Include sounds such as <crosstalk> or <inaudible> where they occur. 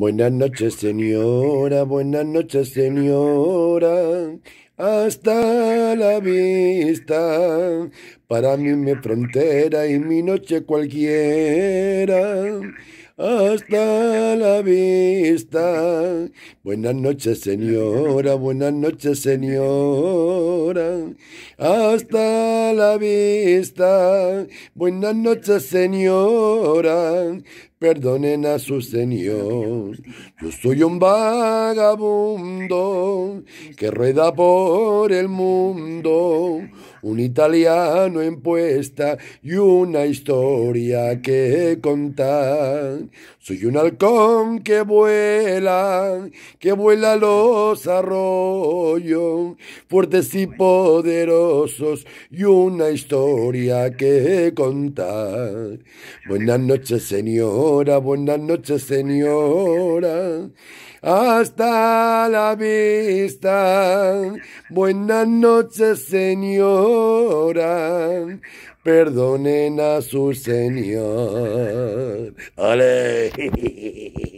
Buenas noches, señora, buenas noches, señora. Hasta la vista, para mí mi frontera y mi noche cualquiera. Hasta la vista. Buenas noches, señora, buenas noches, señora. Hasta la vista. Buenas noches, señora. Perdonen a su señor. Yo soy un vagabundo que rueda por el mundo un italiano en puesta y una historia que contar. Soy un halcón que vuela, que vuela los arroyos, fuertes y poderosos y una historia que contar. Buenas noches, señora, buenas noches, señora. Hasta la vista. Buenas noches, señora. Perdonen a su señor. ¡Ale! <laughs>